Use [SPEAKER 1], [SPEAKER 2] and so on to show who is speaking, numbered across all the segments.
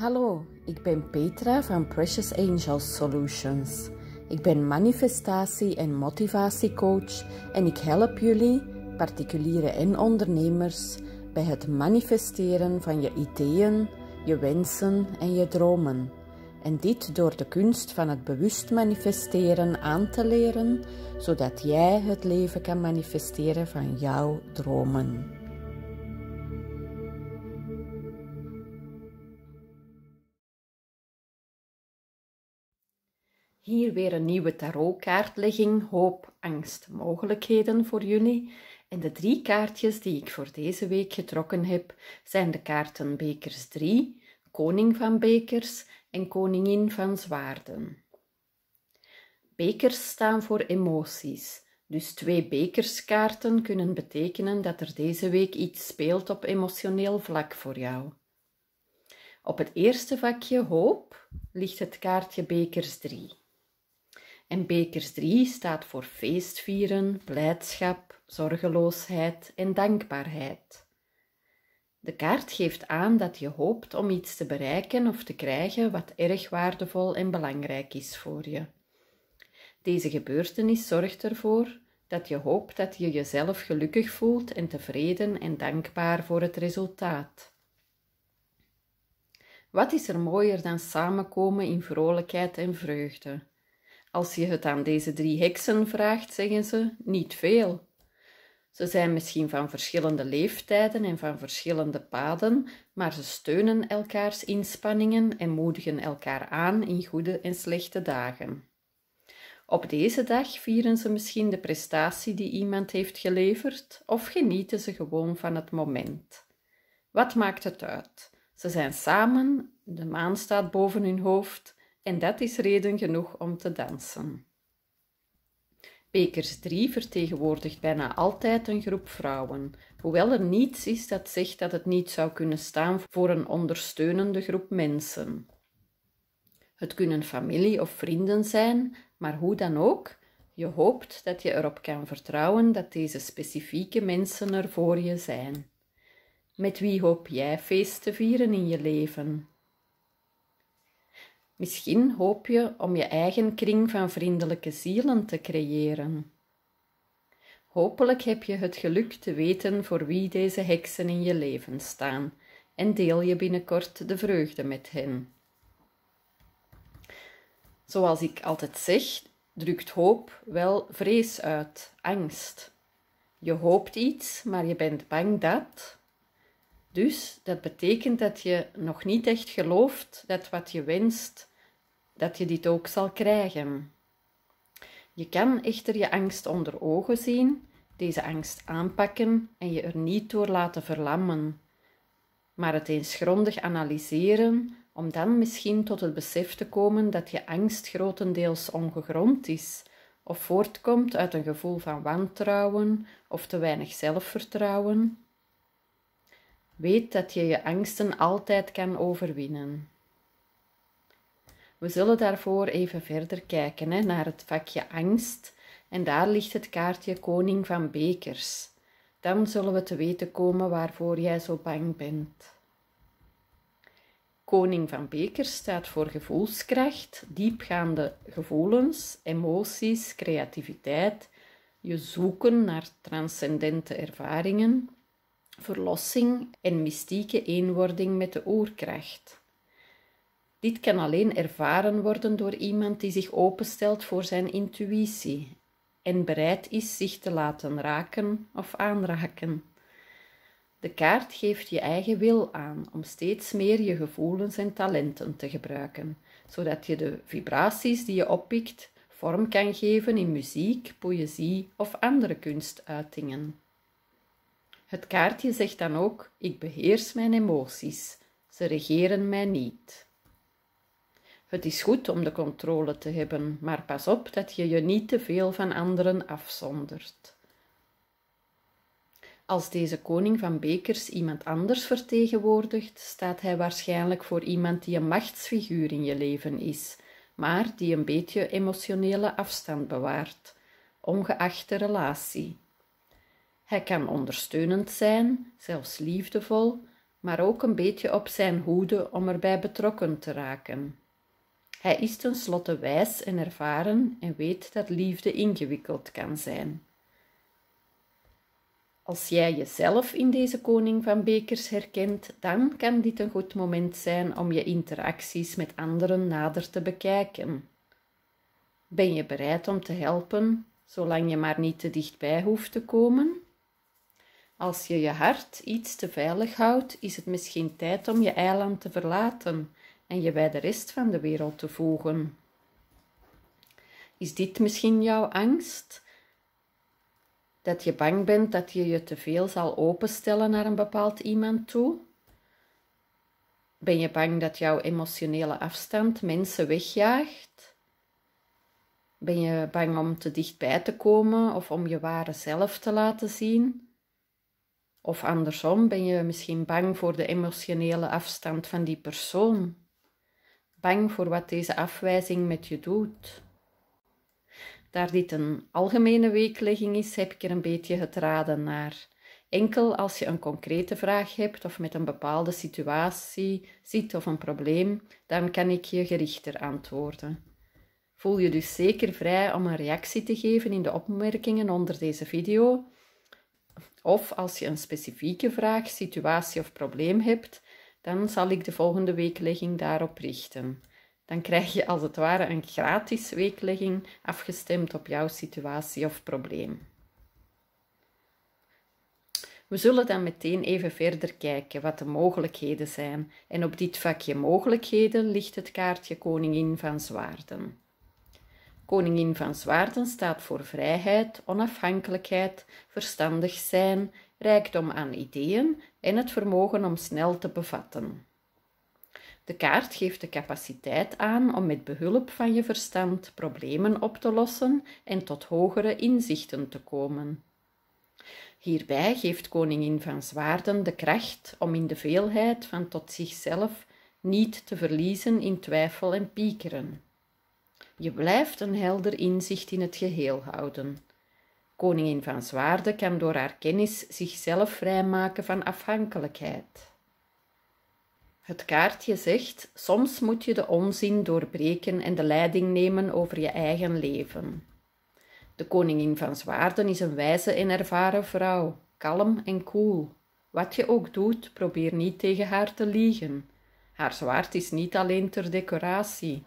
[SPEAKER 1] Hallo, ik ben Petra van Precious Angels Solutions. Ik ben manifestatie- en motivatiecoach en ik help jullie, particulieren en ondernemers, bij het manifesteren van je ideeën, je wensen en je dromen. En dit door de kunst van het bewust manifesteren aan te leren, zodat jij het leven kan manifesteren van jouw dromen. Hier weer een nieuwe tarotkaartlegging, hoop, angst, mogelijkheden voor jullie. En de drie kaartjes die ik voor deze week getrokken heb, zijn de kaarten Bekers 3, Koning van Bekers en Koningin van Zwaarden. Bekers staan voor emoties, dus twee bekerskaarten kunnen betekenen dat er deze week iets speelt op emotioneel vlak voor jou. Op het eerste vakje hoop ligt het kaartje Bekers 3. En Bekers 3 staat voor feestvieren, blijdschap, zorgeloosheid en dankbaarheid. De kaart geeft aan dat je hoopt om iets te bereiken of te krijgen wat erg waardevol en belangrijk is voor je. Deze gebeurtenis zorgt ervoor dat je hoopt dat je jezelf gelukkig voelt en tevreden en dankbaar voor het resultaat. Wat is er mooier dan samenkomen in vrolijkheid en vreugde? Als je het aan deze drie heksen vraagt, zeggen ze niet veel. Ze zijn misschien van verschillende leeftijden en van verschillende paden, maar ze steunen elkaars inspanningen en moedigen elkaar aan in goede en slechte dagen. Op deze dag vieren ze misschien de prestatie die iemand heeft geleverd of genieten ze gewoon van het moment. Wat maakt het uit? Ze zijn samen, de maan staat boven hun hoofd, en dat is reden genoeg om te dansen. Bekers 3 vertegenwoordigt bijna altijd een groep vrouwen, hoewel er niets is dat zegt dat het niet zou kunnen staan voor een ondersteunende groep mensen. Het kunnen familie of vrienden zijn, maar hoe dan ook, je hoopt dat je erop kan vertrouwen dat deze specifieke mensen er voor je zijn. Met wie hoop jij feest te vieren in je leven? Misschien hoop je om je eigen kring van vriendelijke zielen te creëren. Hopelijk heb je het geluk te weten voor wie deze heksen in je leven staan en deel je binnenkort de vreugde met hen. Zoals ik altijd zeg, drukt hoop wel vrees uit, angst. Je hoopt iets, maar je bent bang dat. Dus dat betekent dat je nog niet echt gelooft dat wat je wenst dat je dit ook zal krijgen. Je kan echter je angst onder ogen zien, deze angst aanpakken en je er niet door laten verlammen, maar het eens grondig analyseren om dan misschien tot het besef te komen dat je angst grotendeels ongegrond is of voortkomt uit een gevoel van wantrouwen of te weinig zelfvertrouwen. Weet dat je je angsten altijd kan overwinnen. We zullen daarvoor even verder kijken hè, naar het vakje angst. En daar ligt het kaartje Koning van Bekers. Dan zullen we te weten komen waarvoor jij zo bang bent. Koning van Bekers staat voor gevoelskracht, diepgaande gevoelens, emoties, creativiteit, je zoeken naar transcendente ervaringen, verlossing en mystieke eenwording met de oerkracht. Dit kan alleen ervaren worden door iemand die zich openstelt voor zijn intuïtie en bereid is zich te laten raken of aanraken. De kaart geeft je eigen wil aan om steeds meer je gevoelens en talenten te gebruiken, zodat je de vibraties die je oppikt vorm kan geven in muziek, poëzie of andere kunstuitingen. Het kaartje zegt dan ook: Ik beheers mijn emoties, ze regeren mij niet. Het is goed om de controle te hebben, maar pas op dat je je niet te veel van anderen afzondert. Als deze koning van bekers iemand anders vertegenwoordigt, staat hij waarschijnlijk voor iemand die een machtsfiguur in je leven is, maar die een beetje emotionele afstand bewaart, ongeacht de relatie. Hij kan ondersteunend zijn, zelfs liefdevol, maar ook een beetje op zijn hoede om erbij betrokken te raken. Hij is tenslotte wijs en ervaren en weet dat liefde ingewikkeld kan zijn. Als jij jezelf in deze koning van bekers herkent, dan kan dit een goed moment zijn om je interacties met anderen nader te bekijken. Ben je bereid om te helpen, zolang je maar niet te dichtbij hoeft te komen? Als je je hart iets te veilig houdt, is het misschien tijd om je eiland te verlaten en je bij de rest van de wereld te voegen. Is dit misschien jouw angst? Dat je bang bent dat je je te veel zal openstellen naar een bepaald iemand toe? Ben je bang dat jouw emotionele afstand mensen wegjaagt? Ben je bang om te dichtbij te komen of om je ware zelf te laten zien? Of andersom, ben je misschien bang voor de emotionele afstand van die persoon? bang voor wat deze afwijzing met je doet. Daar dit een algemene weeklegging is, heb ik er een beetje het raden naar. Enkel als je een concrete vraag hebt of met een bepaalde situatie zit of een probleem, dan kan ik je gerichter antwoorden. Voel je dus zeker vrij om een reactie te geven in de opmerkingen onder deze video. Of als je een specifieke vraag, situatie of probleem hebt, dan zal ik de volgende weeklegging daarop richten. Dan krijg je als het ware een gratis weeklegging afgestemd op jouw situatie of probleem. We zullen dan meteen even verder kijken wat de mogelijkheden zijn. En op dit vakje mogelijkheden ligt het kaartje Koningin van Zwaarden. Koningin van Zwaarden staat voor vrijheid, onafhankelijkheid, verstandig zijn, rijkdom aan ideeën en het vermogen om snel te bevatten. De kaart geeft de capaciteit aan om met behulp van je verstand problemen op te lossen en tot hogere inzichten te komen. Hierbij geeft koningin van Zwaarden de kracht om in de veelheid van tot zichzelf niet te verliezen in twijfel en piekeren. Je blijft een helder inzicht in het geheel houden. Koningin van Zwaarden kan door haar kennis zichzelf vrijmaken van afhankelijkheid. Het kaartje zegt: soms moet je de onzin doorbreken en de leiding nemen over je eigen leven. De koningin van Zwaarden is een wijze en ervaren vrouw, kalm en koel. Cool. Wat je ook doet, probeer niet tegen haar te liegen. Haar zwaard is niet alleen ter decoratie.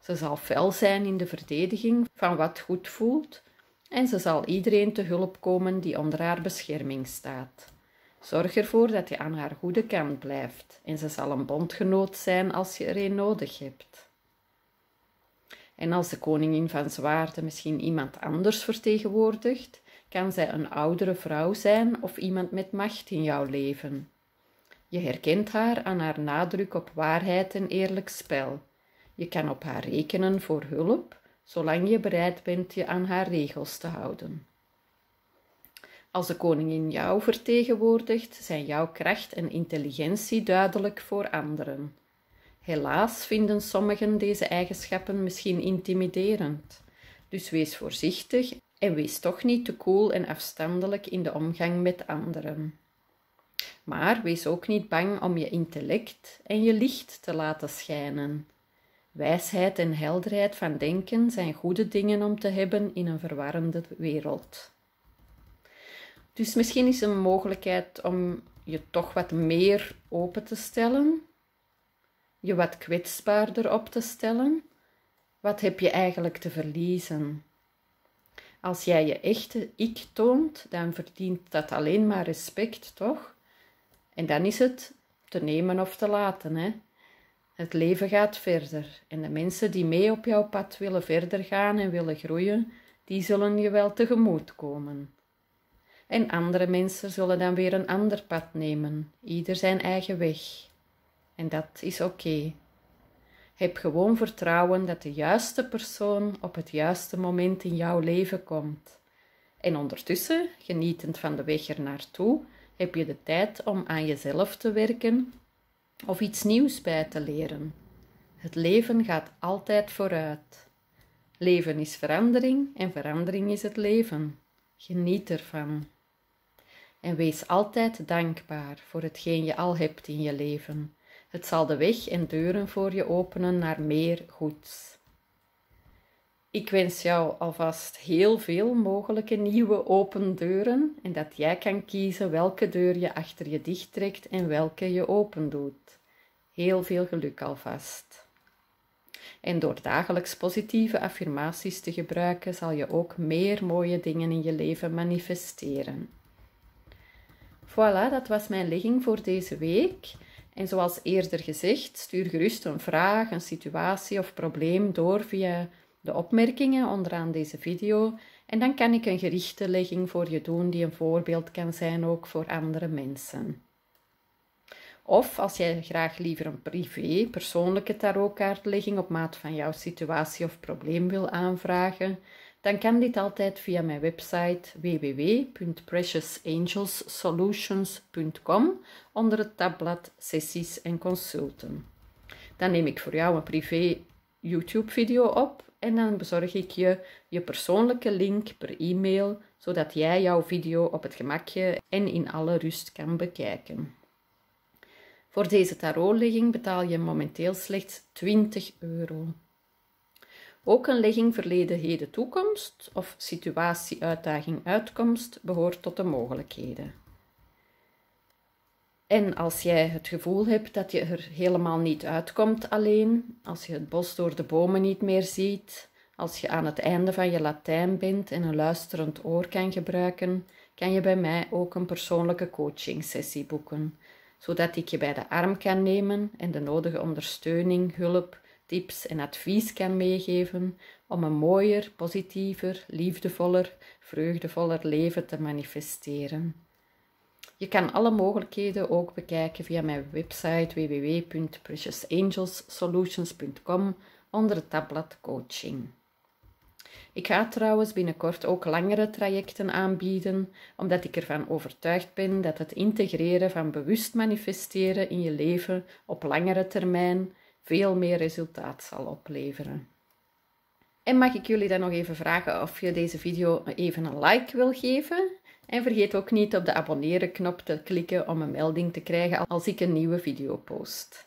[SPEAKER 1] Ze zal fel zijn in de verdediging van wat goed voelt, en ze zal iedereen te hulp komen die onder haar bescherming staat. Zorg ervoor dat je aan haar goede kant blijft en ze zal een bondgenoot zijn als je er een nodig hebt. En als de koningin van Zwaarte misschien iemand anders vertegenwoordigt, kan zij een oudere vrouw zijn of iemand met macht in jouw leven. Je herkent haar aan haar nadruk op waarheid en eerlijk spel. Je kan op haar rekenen voor hulp zolang je bereid bent je aan haar regels te houden. Als de koningin jou vertegenwoordigt, zijn jouw kracht en intelligentie duidelijk voor anderen. Helaas vinden sommigen deze eigenschappen misschien intimiderend. Dus wees voorzichtig en wees toch niet te koel en afstandelijk in de omgang met anderen. Maar wees ook niet bang om je intellect en je licht te laten schijnen. Wijsheid en helderheid van denken zijn goede dingen om te hebben in een verwarrende wereld. Dus misschien is een mogelijkheid om je toch wat meer open te stellen, je wat kwetsbaarder op te stellen. Wat heb je eigenlijk te verliezen? Als jij je echte ik toont, dan verdient dat alleen maar respect, toch? En dan is het te nemen of te laten, hè? Het leven gaat verder en de mensen die mee op jouw pad willen verder gaan en willen groeien, die zullen je wel tegemoet komen. En andere mensen zullen dan weer een ander pad nemen, ieder zijn eigen weg. En dat is oké. Heb gewoon vertrouwen dat de juiste persoon op het juiste moment in jouw leven komt. En ondertussen, genietend van de weg ernaartoe, heb je de tijd om aan jezelf te werken of iets nieuws bij te leren. Het leven gaat altijd vooruit. Leven is verandering en verandering is het leven. Geniet ervan. En wees altijd dankbaar voor hetgeen je al hebt in je leven. Het zal de weg en deuren voor je openen naar meer goeds. Ik wens jou alvast heel veel mogelijke nieuwe open deuren en dat jij kan kiezen welke deur je achter je dicht trekt en welke je open doet. Heel veel geluk alvast. En door dagelijks positieve affirmaties te gebruiken, zal je ook meer mooie dingen in je leven manifesteren. Voilà, dat was mijn ligging voor deze week. En zoals eerder gezegd, stuur gerust een vraag, een situatie of probleem door via de opmerkingen onderaan deze video. En dan kan ik een gerichte legging voor je doen die een voorbeeld kan zijn ook voor andere mensen. Of als jij graag liever een privé, persoonlijke tarotkaartlegging op maat van jouw situatie of probleem wil aanvragen, dan kan dit altijd via mijn website www.preciousangelssolutions.com onder het tabblad Sessies en Consulten. Dan neem ik voor jou een privé YouTube-video op en dan bezorg ik je je persoonlijke link per e-mail, zodat jij jouw video op het gemakje en in alle rust kan bekijken. Voor deze tarotlegging betaal je momenteel slechts 20 euro. Ook een legging verleden, heden, toekomst of situatie, uitdaging, uitkomst behoort tot de mogelijkheden. En als jij het gevoel hebt dat je er helemaal niet uitkomt alleen, als je het bos door de bomen niet meer ziet, als je aan het einde van je Latijn bent en een luisterend oor kan gebruiken, kan je bij mij ook een persoonlijke coachingsessie boeken zodat ik je bij de arm kan nemen en de nodige ondersteuning, hulp, tips en advies kan meegeven om een mooier, positiever, liefdevoller, vreugdevoller leven te manifesteren. Je kan alle mogelijkheden ook bekijken via mijn website www.preciousangelssolutions.com onder het tabblad coaching. Ik ga trouwens binnenkort ook langere trajecten aanbieden, omdat ik ervan overtuigd ben dat het integreren van bewust manifesteren in je leven op langere termijn veel meer resultaat zal opleveren. En mag ik jullie dan nog even vragen of je deze video even een like wil geven? En vergeet ook niet op de abonneren knop te klikken om een melding te krijgen als ik een nieuwe video post.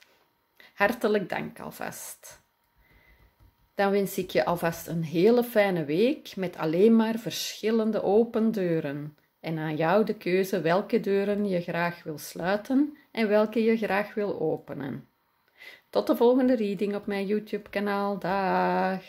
[SPEAKER 1] Hartelijk dank alvast. Dan wens ik je alvast een hele fijne week met alleen maar verschillende open deuren. En aan jou de keuze welke deuren je graag wil sluiten en welke je graag wil openen. Tot de volgende reading op mijn YouTube-kanaal. Dag!